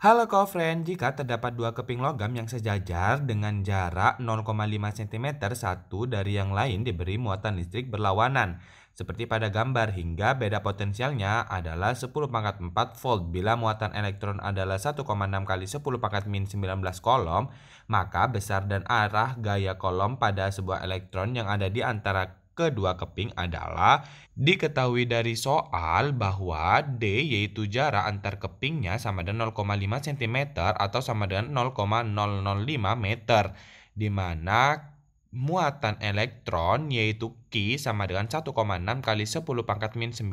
Halo co-friend, jika terdapat dua keping logam yang sejajar dengan jarak 0,5 cm satu dari yang lain diberi muatan listrik berlawanan, seperti pada gambar hingga beda potensialnya adalah 10 pangkat 4 volt bila muatan elektron adalah 1,6 kali 10 pangkat min 19 kolom, maka besar dan arah gaya kolom pada sebuah elektron yang ada di antara kedua keping adalah diketahui dari soal bahwa D yaitu jarak antar kepingnya sama dengan 0,5 cm atau sama dengan 0,005 meter di mana muatan elektron yaitu Q sama dengan 1,6 kali 10 pangkat min 19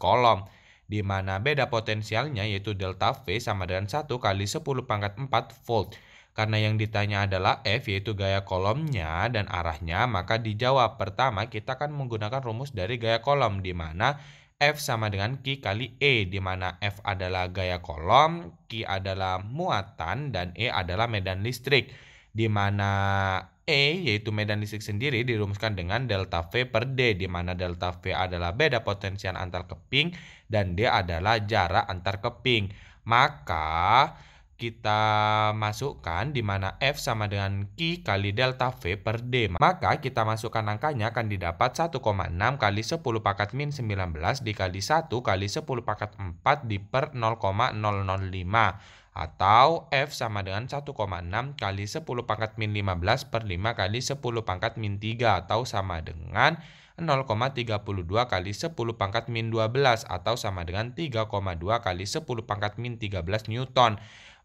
kolom di mana beda potensialnya yaitu delta V sama dengan 1 kali 10 pangkat 4 volt karena yang ditanya adalah F yaitu gaya kolomnya dan arahnya, maka dijawab pertama kita akan menggunakan rumus dari gaya kolom di mana F sama dengan Q kali E di mana F adalah gaya kolom, Q adalah muatan dan E adalah medan listrik di mana E yaitu medan listrik sendiri dirumuskan dengan delta V per D di mana delta V adalah beda potensial antar keping dan D adalah jarak antar keping. Maka kita masukkan di mana F sama dengan Q kali delta V per D. Maka kita masukkan angkanya akan didapat 1,6 kali 10 pangkat min 19 dikali 1 kali 10 pangkat 4 di per 0,005 atau F sama dengan 1,6 kali 10 pangkat min 15 per 5 kali 10 pangkat min 3 atau sama dengan 0,32 kali 10 pangkat min 12 atau sama dengan 3,2 kali 10 pangkat min 13 Newton.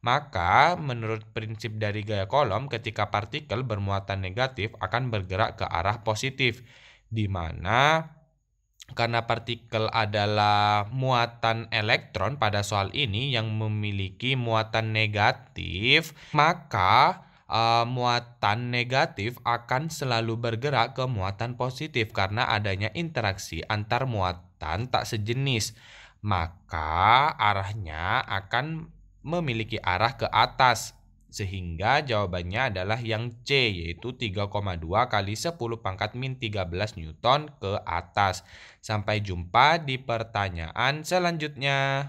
Maka, menurut prinsip dari gaya kolom, ketika partikel bermuatan negatif akan bergerak ke arah positif, di mana karena partikel adalah muatan elektron pada soal ini yang memiliki muatan negatif, maka uh, muatan negatif akan selalu bergerak ke muatan positif karena adanya interaksi antar muatan tak sejenis. Maka arahnya akan memiliki arah ke atas. Sehingga jawabannya adalah yang C yaitu 3,2 kali 10 pangkat min 13 Newton ke atas. Sampai jumpa di pertanyaan selanjutnya.